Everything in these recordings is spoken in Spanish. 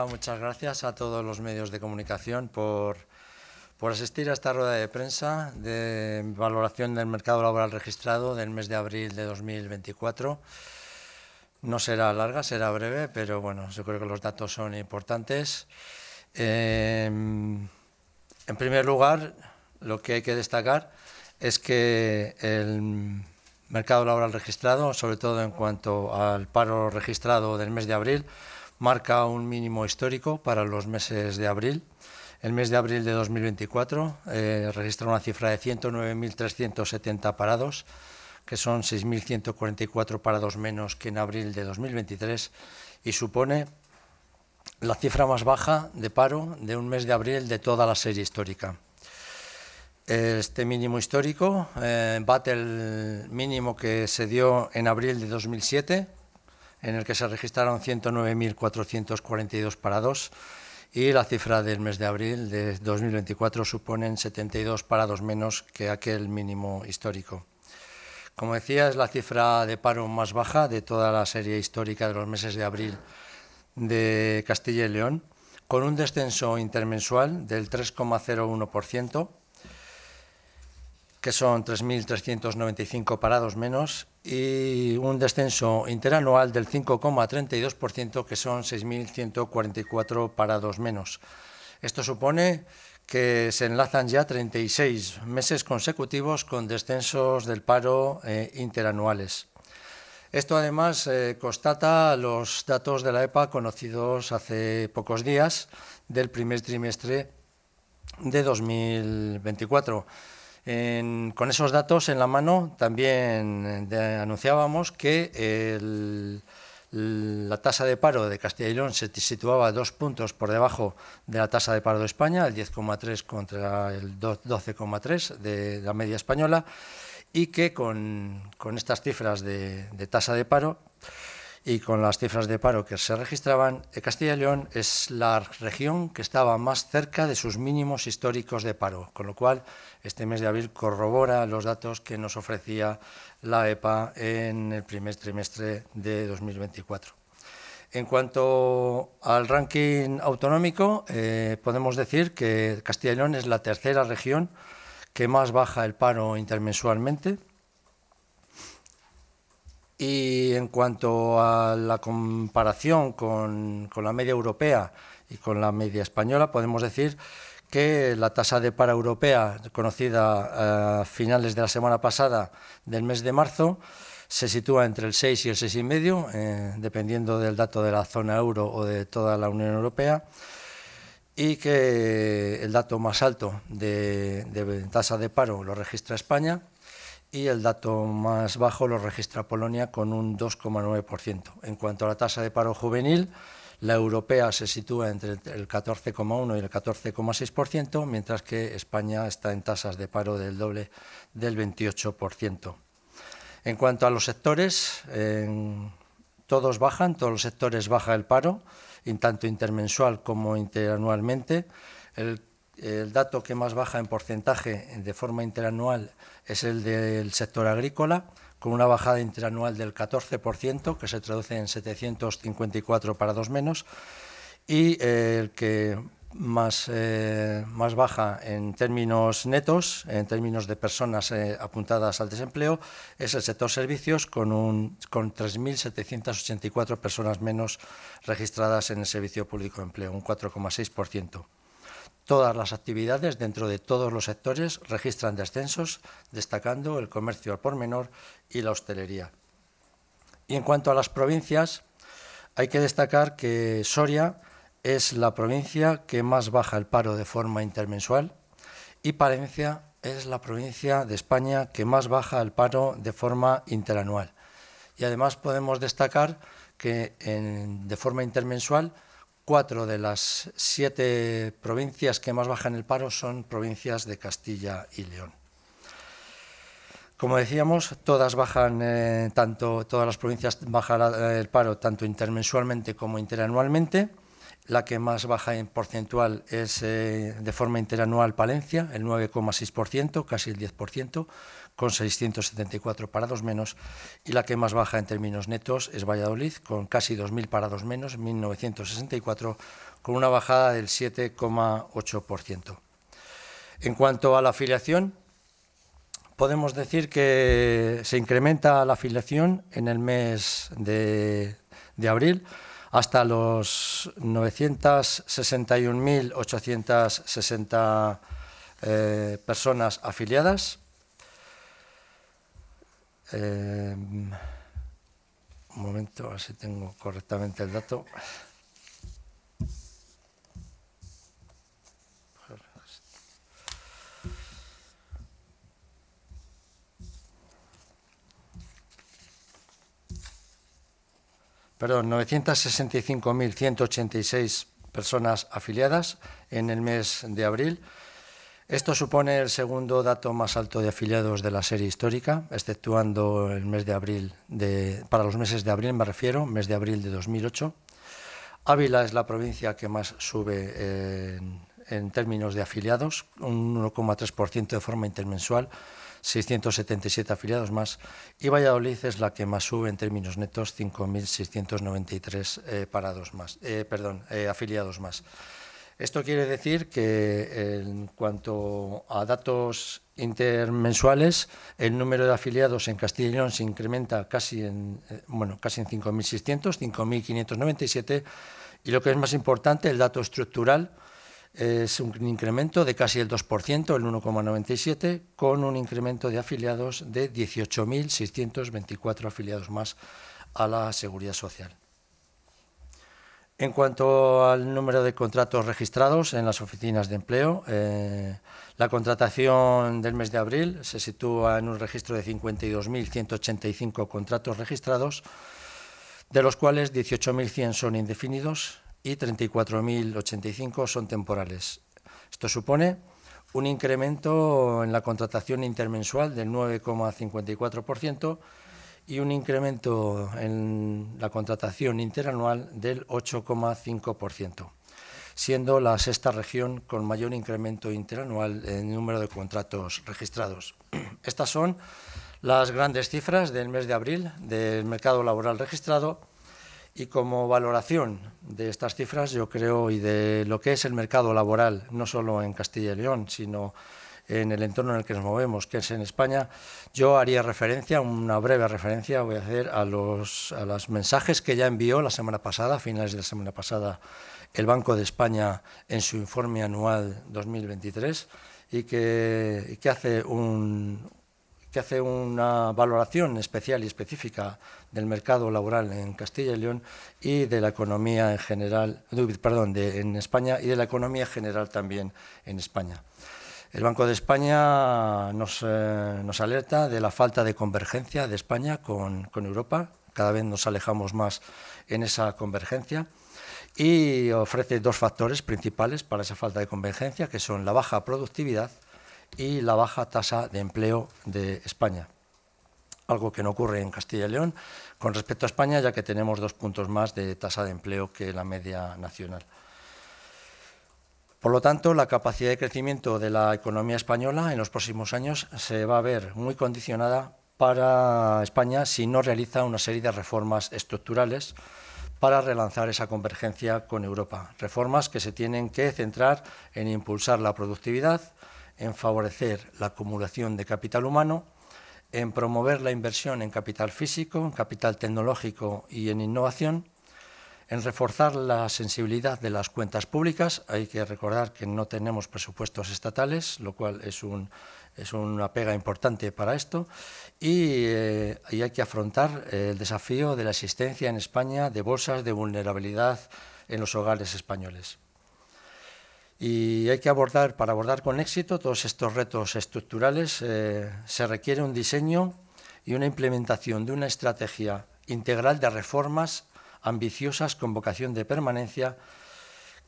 Ah, muchas gracias a todos los medios de comunicación por, asistir a esta rueda de prensa de valoración del mercado laboral registrado del mes de abril de 2024. No será larga, será breve, pero bueno, yo creo que los datos son importantes. Em, en primer lugar, lo que hay que destacar es que el mercado laboral registrado, sobre todo en cuanto al paro registrado del mes de abril, marca un mínimo histórico para los meses de abril. El mes de abril de 2024 eh, registra una cifra de 109.370 parados, que son 6.144 parados menos que en abril de 2023 y supone la cifra más baja de paro de un mes de abril de toda la serie histórica. Este mínimo histórico eh, bate el mínimo que se dio en abril de 2007 en el que se registraron 109.442 parados y la cifra del mes de abril de 2024 suponen 72 parados menos que aquel mínimo histórico. Como decía, es la cifra de paro más baja de toda la serie histórica de los meses de abril de Castilla y León, con un descenso intermensual del 3,01% que son 3.395 parados menos, y un descenso interanual del 5,32%, que son 6.144 parados menos. Esto supone que se enlazan ya 36 meses consecutivos con descensos del paro eh, interanuales. Esto además eh, constata los datos de la EPA conocidos hace pocos días del primer trimestre de 2024 con esos datos en la mano también eh, anunciábamos que la tasa de paro de Castilla y se situaba dos puntos por debajo de la tasa de paro de España, el 10,3 contra el 12,3 de la media española, y que con, estas cifras de tasa de paro y con las cifras de paro que se registraban, eh, Castilla y León es la región que estaba más cerca de sus mínimos históricos de paro, con lo cual este mes de abril corrobora los datos que nos ofrecía la EPA en el primer trimestre de 2024. En cuanto al ranking autonómico, eh, podemos decir que Castilla y León es la tercera región que más baja el paro intermensualmente, y en cuanto a la comparación con, la media europea y con la media española, podemos decir que la tasa de paro europea conocida eh, a finales de la semana pasada del mes de marzo se sitúa entre el 6 y el 6,5, medio, eh, dependiendo del dato de la zona euro o de toda la Unión Europea, y que el dato más alto de tasa de paro lo registra España, y el dato más bajo lo registra Polonia con un 2,9%. En cuanto a la tasa de paro juvenil, la europea se sitúa entre el 14,1 y el 14,6%, mientras que España está en tasas de paro del doble del 28%. En cuanto a los sectores, todos bajan, todos los sectores baja el paro, tanto intermensual como interanualmente. El el dato que más baja en porcentaje eh, de forma interanual es el del sector agrícola, con una bajada interanual del 14%, que se traduce en 754 parados menos, y eh, el que eh, más, baja en términos netos, en términos de personas apuntadas al desempleo, es el sector servicios con, con 3.784 personas menos registradas en el Servicio Público de Empleo, un 4,6%. Todas las actividades dentro de todos los sectores registran descensos, destacando el comercio al por menor y la hostelería. Y en cuanto a las provincias, hay que destacar que Soria es la provincia que más baja el paro de forma intermensual y Palencia es la provincia de España que más baja el paro de forma interanual. Y además podemos destacar que de forma intermensual Cuatro de las siete provincias que más bajan el paro son provincias de Castilla y León. Como decíamos, todas bajan eh, tanto, todas las provincias bajan eh, el paro tanto intermensualmente como interanualmente. La que más baja en porcentual es eh, de forma interanual Palencia, el 9,6%, casi el 10%, con 674 parados menos, y la que más baja en términos netos es Valladolid, con casi 2.000 parados menos, 1.964, con una bajada del 7,8%. En cuanto a la afiliación, podemos decir que se incrementa la afiliación en el mes de, abril hasta los 961.860 eh, personas afiliadas. Em, un momento, a ver si tengo correctamente el dato. Perdón, 965.186 personas afiliadas en el mes de abril esto supone el segundo dato más alto de afiliados de la serie histórica, exceptuando el mes de abril, para los meses de abril me refiero, mes de abril de 2008. Ávila es la provincia que más sube en, términos de afiliados, un 1,3% de forma intermensual, 677 afiliados más, y Valladolid es la que más sube en términos netos, 5.693 eh, eh, eh, afiliados más. Esto quiere decir que en cuanto a datos intermensuales, el número de afiliados en Castilla y León se incrementa casi en, eh, bueno, casi en 5.600, 5.597, y lo que es más importante, el dato estructural, es un incremento de casi el 2%, el 1,97, con un incremento de afiliados de 18.624 afiliados más a la seguridad social. En cuanto al número de contratos registrados en las oficinas de empleo, eh, la contratación del mes de abril se sitúa en un registro de 52.185 contratos registrados, de los cuales 18.100 son indefinidos y 34.085 son temporales. Esto supone un incremento en la contratación intermensual del 9,54% y un incremento en la contratación interanual del 8,5%, siendo la sexta región con mayor incremento interanual en número de contratos registrados. Estas son las grandes cifras del mes de abril del mercado laboral registrado y como valoración de estas cifras, yo creo, y de lo que es el mercado laboral, no solo en Castilla y León, sino en en el entorno en el que nos movemos, que es en España, yo haría referencia, una breve referencia voy a hacer a los, a los mensajes que ya envió la semana pasada, a finales de la semana pasada, el Banco de España en su informe anual 2023 y que, que hace un, que hace una valoración especial y específica del mercado laboral en Castilla y León y de la economía en general, perdón, de, en España y de la economía general también en España. El Banco de España eh, nos, alerta de la falta de convergencia de España con, con, Europa. Cada vez nos alejamos más en esa convergencia y ofrece dos factores principales para esa falta de convergencia, que son la baja productividad y la baja tasa de empleo de España. Algo que no ocurre en Castilla y León con respecto a España, ya que tenemos dos puntos más de tasa de empleo que la media nacional. Por lo tanto, la capacidad de crecimiento de la economía española en los próximos años se va a ver muy condicionada para España si no realiza una serie de reformas estructurales para relanzar esa convergencia con Europa. Reformas que se tienen que centrar en impulsar la productividad, en favorecer la acumulación de capital humano, en promover la inversión en capital físico, en capital tecnológico y en innovación en reforzar la sensibilidad de las cuentas públicas. Hay que recordar que no tenemos presupuestos estatales, lo cual es, un, una pega importante para esto. Eh, y, hay que afrontar el desafío de la existencia en España de bolsas de vulnerabilidad en los hogares españoles. Y hay que abordar, para abordar con éxito todos estos retos estructurales, eh, se requiere un diseño y una implementación de una estrategia integral de reformas ambiciosas con vocación de permanencia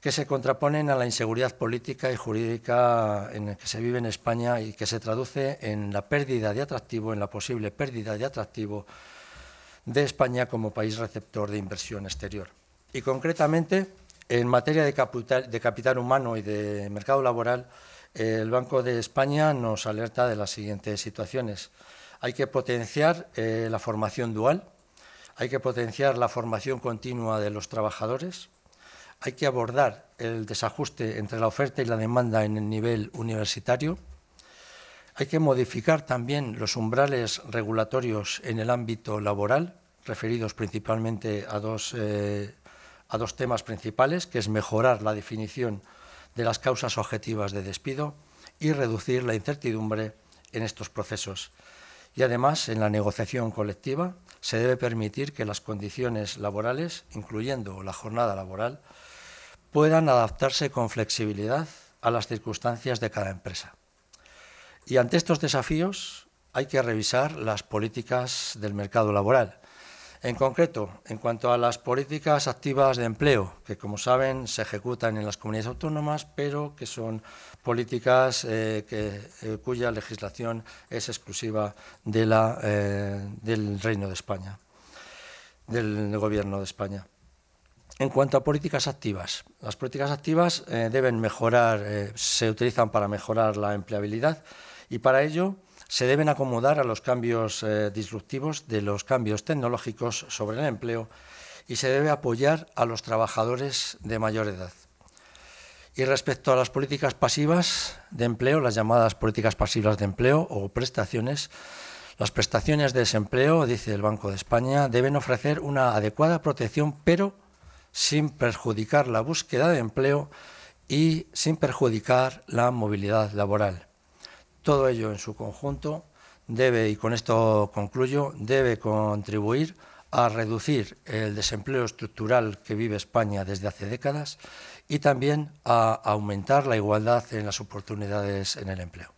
que se contraponen a la inseguridad política y jurídica en el que se vive en España y que se traduce en la pérdida de atractivo, en la posible pérdida de atractivo de España como país receptor de inversión exterior. Y concretamente, en materia de capital, de capital humano y de mercado laboral, el Banco de España nos alerta de las siguientes situaciones. Hay que potenciar eh, la formación dual, hay que potenciar la formación continua de los trabajadores. Hay que abordar el desajuste entre la oferta y la demanda en el nivel universitario. Hay que modificar también los umbrales regulatorios en el ámbito laboral, referidos principalmente a dos, eh, a dos temas principales, que es mejorar la definición de las causas objetivas de despido y reducir la incertidumbre en estos procesos. Y además, en la negociación colectiva, se debe permitir que las condiciones laborales, incluyendo la jornada laboral, puedan adaptarse con flexibilidad a las circunstancias de cada empresa. Y ante estos desafíos hay que revisar las políticas del mercado laboral en concreto, en cuanto a las políticas activas de empleo, que como saben se ejecutan en las comunidades autónomas, pero que son políticas eh, eh, cuya legislación es exclusiva eh, del Reino de España, del Gobierno de España. En cuanto a políticas activas, las políticas activas deben mejorar, se utilizan para mejorar la empleabilidad y para ello se deben acomodar a los cambios eh, disruptivos de los cambios tecnológicos sobre el empleo y se debe apoyar a los trabajadores de mayor edad. Y respecto a las políticas pasivas de empleo, las llamadas políticas pasivas de empleo o prestaciones, las prestaciones de desempleo, dice el Banco de España, deben ofrecer una adecuada protección, pero sin perjudicar la búsqueda de empleo y sin perjudicar la movilidad laboral. Todo ello en su conjunto debe, y con esto concluyo, debe contribuir a reducir el desempleo estructural que vive España desde hace décadas y también a aumentar la igualdad en las oportunidades en el empleo.